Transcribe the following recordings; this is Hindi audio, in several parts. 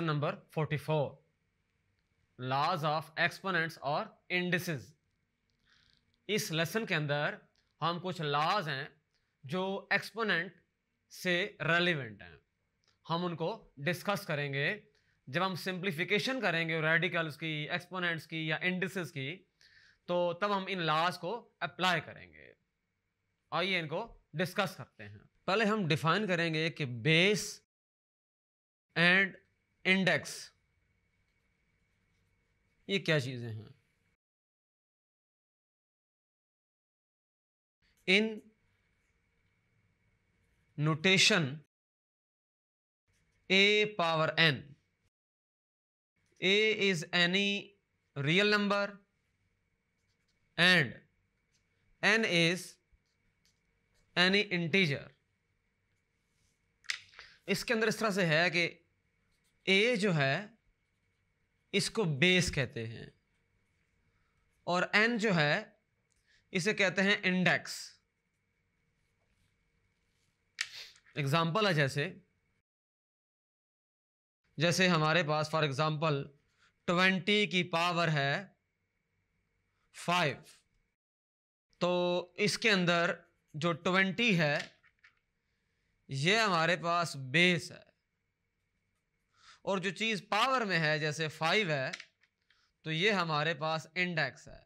number forty 44 laws of exponents और इंडिसेस इस लेसन के अंदर हम कुछ लॉज हैं जो एक्सपोनेंट से रेलिवेंट हैं हम उनको डिस्कस करेंगे जब हम सिंप्लीफिकेशन करेंगे रेडिकल्स की एक्सपोनेंट्स की या इंडिसेस की तो तब हम इन लॉज को अप्लाई करेंगे आइए इनको डिस्कस करते हैं पहले हम डिफाइन करेंगे कि बेस एंड इंडेक्स ये क्या चीज़ें हैं इन notation a power n a is any real number and n is any integer इसके अंदर इस तरह से है कि ए जो है इसको बेस कहते हैं और एन जो है इसे कहते हैं इंडेक्स एग्जाम्पल है जैसे जैसे हमारे पास फॉर एग्जाम्पल ट्वेंटी की पावर है फाइव तो इसके अंदर जो ट्वेंटी है ये हमारे पास बेस है और जो चीज़ पावर में है जैसे फाइव है तो ये हमारे पास इंडेक्स है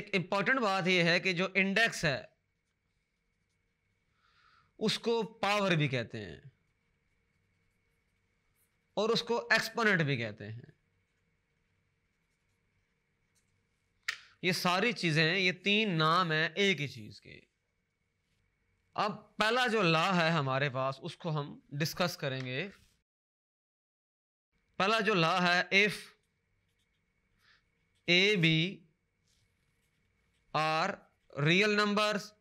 एक इंपॉर्टेंट बात यह है कि जो इंडेक्स है उसको पावर भी कहते हैं और उसको एक्सपोनेंट भी कहते हैं ये सारी चीज़ें ये तीन नाम हैं एक ही चीज़ के अब पहला जो ला है हमारे पास उसको हम डिस्कस करेंगे पहला जो ला है if a b are real numbers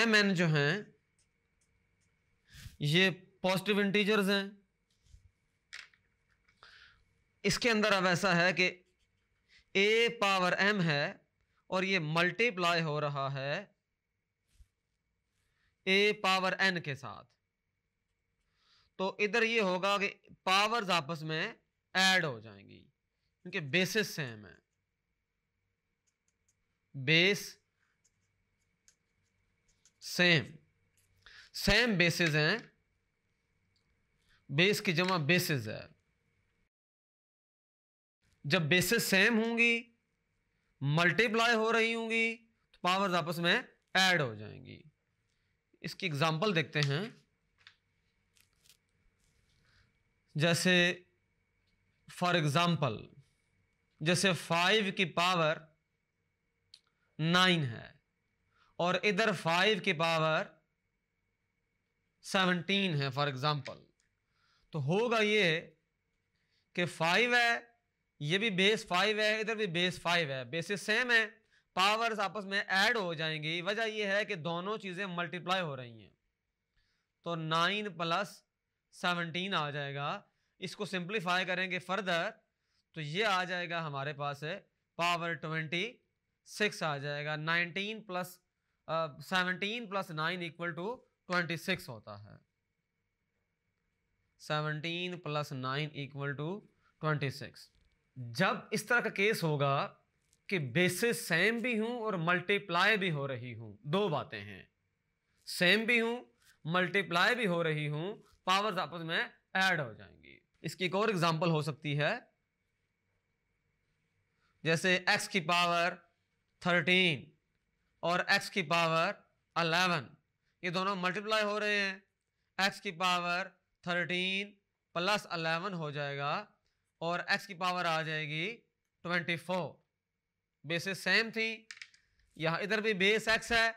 m n जो हैं ये पॉजिटिव इंटीजर्स हैं इसके अंदर अब ऐसा है कि ए पावर एम है और ये मल्टीप्लाई हो रहा है ए पावर एन के साथ तो इधर ये होगा कि पावर्स आपस में ऐड हो जाएंगी क्योंकि बेसिस सेम है बेस सेम सेम बेसिस हैं बेस की जमा बेसिस है जब बेसिस सेम होंगी मल्टीप्लाई हो रही होंगी तो पावर्स आपस में ऐड हो जाएंगी इसकी एग्जाम्पल देखते हैं जैसे फॉर एग्ज़ाम्पल जैसे फाइव की पावर नाइन है और इधर फाइव की पावर सेवनटीन है फॉर एग्ज़ाम्पल तो होगा ये कि फाइव है ये भी बेस फाइव है इधर भी बेस फाइव है बेसिस सेम है पावर्स आपस में ऐड हो जाएंगी वजह यह है कि दोनों चीज़ें मल्टीप्लाई हो रही हैं तो नाइन प्लस सेवनटीन आ जाएगा इसको सिंप्लीफाई करेंगे फर्दर तो ये आ जाएगा हमारे पास है पावर ट्वेंटी सिक्स आ जाएगा nineteen plus seventeen plus nine equal to twenty six होता है seventeen plus nine equal to twenty six जब इस तरह का केस होगा कि बेसिस सेम भी हूं और मल्टीप्लाई भी हो रही हूं दो बातें हैं सेम भी हूं मल्टीप्लाई भी हो रही हूं पावर्स आपस में ऐड हो जाएंगी इसकी एक और एग्जांपल हो सकती है जैसे x की पावर 13 और x की पावर 11 ये दोनों मल्टीप्लाई हो रहे हैं x की पावर 13 प्लस 11 हो जाएगा और x की पावर आ जाएगी 24 बेसिस सेम थी यहाँ इधर भी बेस एक्स है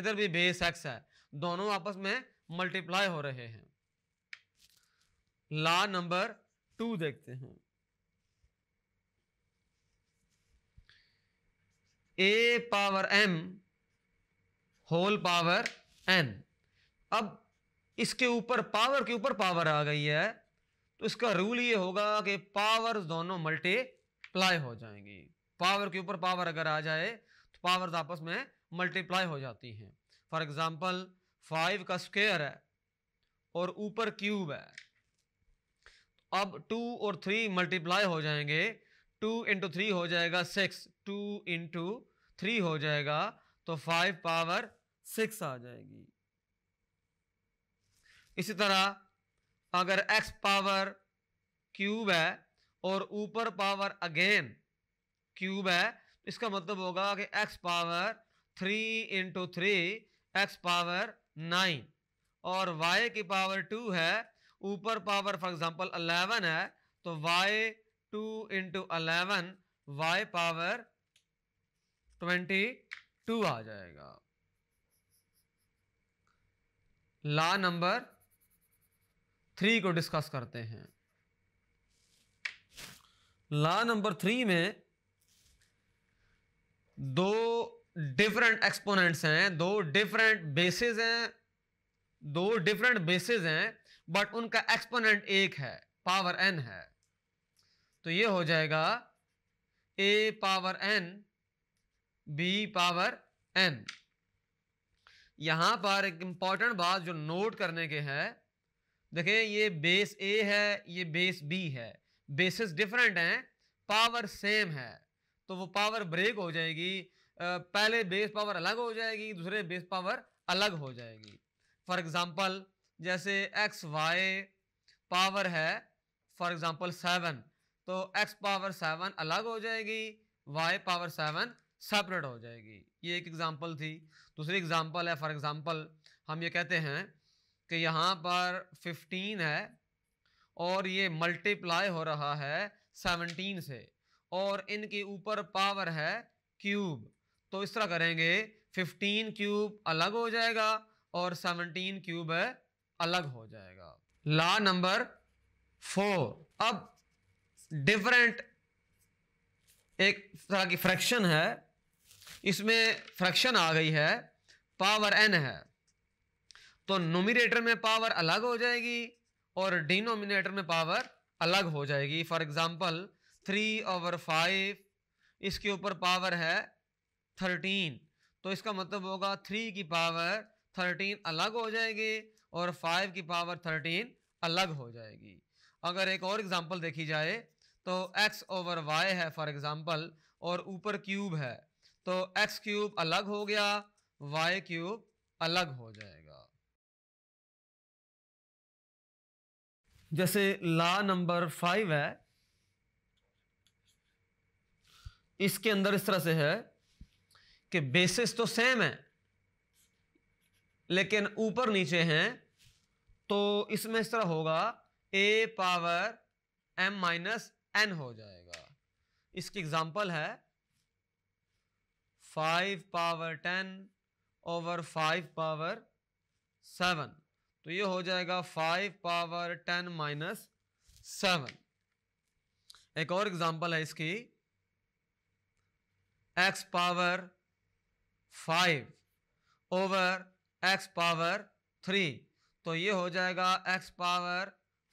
इधर भी बेस एक्स है दोनों आपस में मल्टीप्लाई हो रहे हैं ला नंबर टू देखते हैं a power m whole power n अब इसके ऊपर पावर के ऊपर पावर आ गई है तो इसका रूल ये होगा कि पावर दोनों मल्टीप्लाई हो जाएंगी पावर के ऊपर पावर अगर आ जाए तो पावर आपस में मल्टीप्लाई हो जाती हैं फॉर एग्ज़ाम्पल फाइव का स्क्वेयर है और ऊपर क्यूब है अब टू और थ्री मल्टीप्लाई हो जाएंगे टू इंटू थ्री हो जाएगा सिक्स टू इंटू थ्री हो जाएगा तो फाइव पावर सिक्स आ जाएगी इसी तरह अगर एक्स पावर क्यूब है और ऊपर पावर अगेन क्यूब है इसका मतलब होगा कि x power three into three x power nine और वाई की पावर टू है ऊपर पावर फॉर एग्जांपल अलेवन है तो y two into eleven y power twenty two आ जाएगा ला नंबर थ्री को डिस्कस करते हैं ला नंबर थ्री में दो डिफरेंट एक्सपोनेंट्स हैं दो डिफरेंट बेसिस हैं दो डिफरेंट बेसिस हैं बट उनका एक्सपोनेंट एक है पावर एन है तो ये हो जाएगा a power n b power n यहां पर एक इंपॉर्टेंट बात जो नोट करने के है देखें ये बेस ए है ये बेस बी है बेसिस डिफरेंट हैं पावर सेम है तो वो पावर ब्रेक हो जाएगी पहले बेस पावर अलग हो जाएगी दूसरे बेस पावर अलग हो जाएगी फॉर एग्जाम्पल जैसे एक्स वाई पावर है फॉर एग्जाम्पल सेवन तो एक्स पावर सेवन अलग हो जाएगी वाई पावर सेवन सेपरेट हो जाएगी ये एक एग्ज़ाम्पल थी दूसरी एग्ज़ाम्पल है फॉर एग्ज़ाम्पल हम ये कहते हैं कि यहाँ पर फिफ्टीन है और ये मल्टीप्लाई हो रहा है सेवनटीन से और इनके ऊपर पावर है क्यूब तो इस तरह करेंगे 15 क्यूब अलग हो जाएगा और 17 क्यूब अलग हो जाएगा ला नंबर फोर अब डिफरेंट एक तरह की फ्रैक्शन है इसमें फ्रैक्शन आ गई है पावर एन है तो नोमिनेटर में पावर अलग हो जाएगी और डिनोमिनेटर में पावर अलग हो जाएगी for example three over five इसके ऊपर पावर है थर्टीन तो इसका मतलब होगा थ्री की पावर थर्टीन अलग हो जाएगी और फाइव की पावर थर्टीन अलग हो जाएगी अगर एक और एग्ज़ाम्पल देखी जाए तो एक्स ओवर वाई है फॉर एग्ज़ाम्पल और ऊपर क्यूब है तो एक्स क्यूब अलग हो गया वाई क्यूब अलग हो जाएगा जैसे ला नंबर फाइव है इसके अंदर इस तरह से है कि बेसिस तो सेम है लेकिन ऊपर नीचे हैं तो इसमें इस तरह होगा a power m minus n हो जाएगा इसकी एग्जांपल है five power ten over five power seven तो ये हो जाएगा five power ten minus seven एक और एग्जांपल है इसकी x power five over x power three तो ये हो जाएगा x power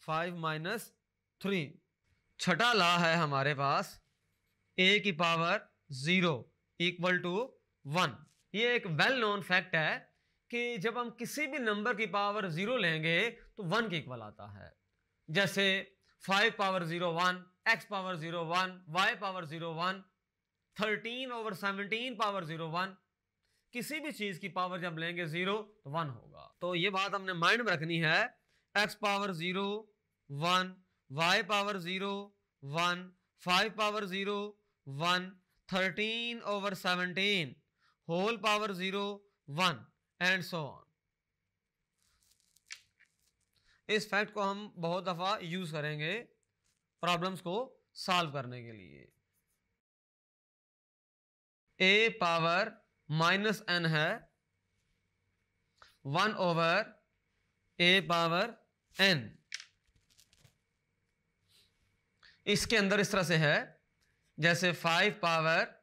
five minus three छठा ला है हमारे पास ए की power zero equal to one ये एक वेल नोन फैक्ट है कि जब हम किसी भी नंबर की पावर ज़ीरो लेंगे तो वन के इक्वल आता है जैसे five power zero one x power zero one y power zero one thirteen over seventeen power zero one किसी भी चीज की पावर जब लेंगे जीरो तो वन होगा तो ये बात हमने माइंड में रखनी है x power zero one y power zero one five power zero one thirteen over seventeen whole power zero one and so on इस फैक्ट को हम बहुत दफ़ा यूज़ करेंगे प्रॉब्लम्स को सॉल्व करने के लिए ए पावर माइनस एन है one over a power n इसके अंदर इस तरह से है जैसे फाइव पावर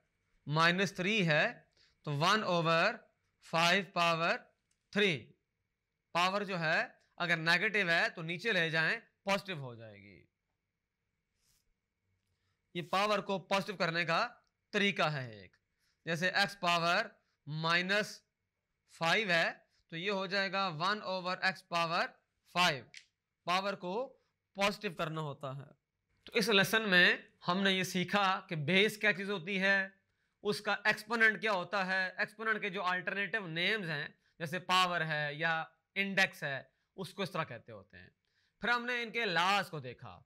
माइनस थ्री है तो one over five power three power जो है अगर नेगेटिव है तो नीचे ले जाएं पॉजिटिव हो जाएगी ये पावर को पॉजिटिव करने का तरीका है एक जैसे एक्स पावर माइनस फाइव है तो ये हो जाएगा one over x power five power को पॉजिटिव करना होता है तो इस लेसन में हमने ये सीखा कि बेस क्या चीज़ होती है उसका एक्सपोनेंट क्या होता है एक्सपोनेंट के जो अल्टरनेटिव नेम्स हैं जैसे पावर है या इंडेक्स है उसको इस तरह कहते होते हैं फिर हमने इनके लास को देखा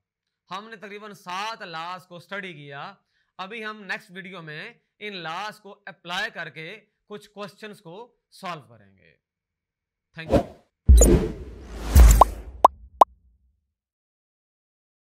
हमने तकरीबन सात लास को स्टडी किया अभी हम नेक्स्ट वीडियो में इन लॉस को अप्लाई करके कुछ क्वेश्चंस को सॉल्व करेंगे थैंक यू